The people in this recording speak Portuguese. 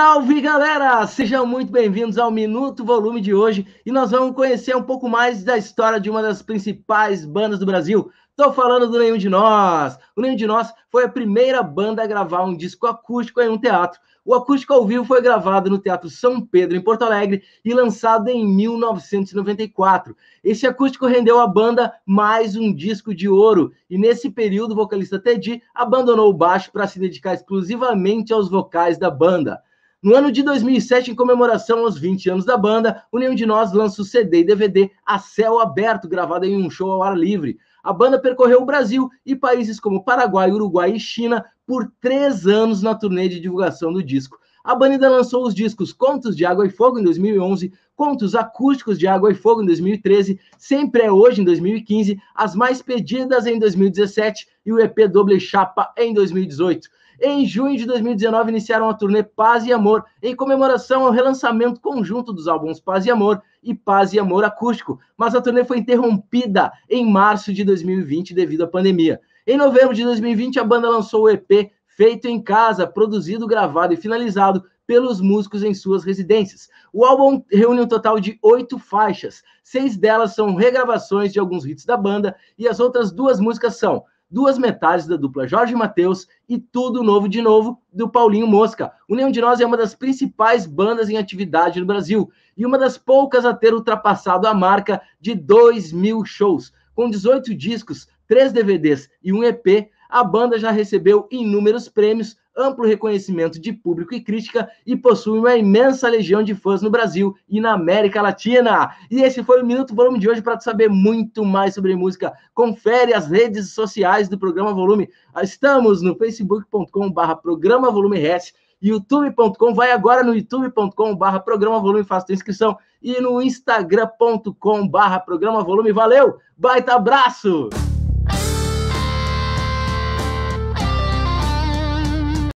Salve galera! Sejam muito bem-vindos ao Minuto Volume de hoje e nós vamos conhecer um pouco mais da história de uma das principais bandas do Brasil. Estou falando do Nenhum de Nós. O Nenhum de Nós foi a primeira banda a gravar um disco acústico em um teatro. O acústico ao vivo foi gravado no Teatro São Pedro, em Porto Alegre, e lançado em 1994. Esse acústico rendeu à banda mais um disco de ouro, e nesse período o vocalista Teddy abandonou o baixo para se dedicar exclusivamente aos vocais da banda. No ano de 2007, em comemoração aos 20 anos da banda, o de Nós lança o CD e DVD A Céu Aberto, gravado em um show ao ar livre. A banda percorreu o Brasil e países como Paraguai, Uruguai e China por três anos na turnê de divulgação do disco. A banda ainda lançou os discos Contos de Água e Fogo em 2011, Contos Acústicos de Água e Fogo em 2013, Sempre é Hoje em 2015, As Mais Pedidas em 2017 e o EP Doble Chapa em 2018. Em junho de 2019, iniciaram a turnê Paz e Amor, em comemoração ao relançamento conjunto dos álbuns Paz e Amor e Paz e Amor Acústico, mas a turnê foi interrompida em março de 2020 devido à pandemia. Em novembro de 2020, a banda lançou o EP Feito em Casa, produzido, gravado e finalizado pelos músicos em suas residências. O álbum reúne um total de oito faixas. Seis delas são regravações de alguns hits da banda e as outras duas músicas são duas metades da dupla Jorge Matheus e Tudo Novo de Novo do Paulinho Mosca. União de Nós é uma das principais bandas em atividade no Brasil e uma das poucas a ter ultrapassado a marca de 2 mil shows. Com 18 discos, 3 DVDs e um EP, a banda já recebeu inúmeros prêmios, amplo reconhecimento de público e crítica e possui uma imensa legião de fãs no Brasil e na América Latina. E esse foi o Minuto Volume de hoje para saber muito mais sobre música. Confere as redes sociais do Programa Volume. Estamos no facebookcom Programa Volume RS youtube.com, vai agora no youtube.com programa volume, faça sua inscrição e no instagram.com programa volume, valeu, baita abraço!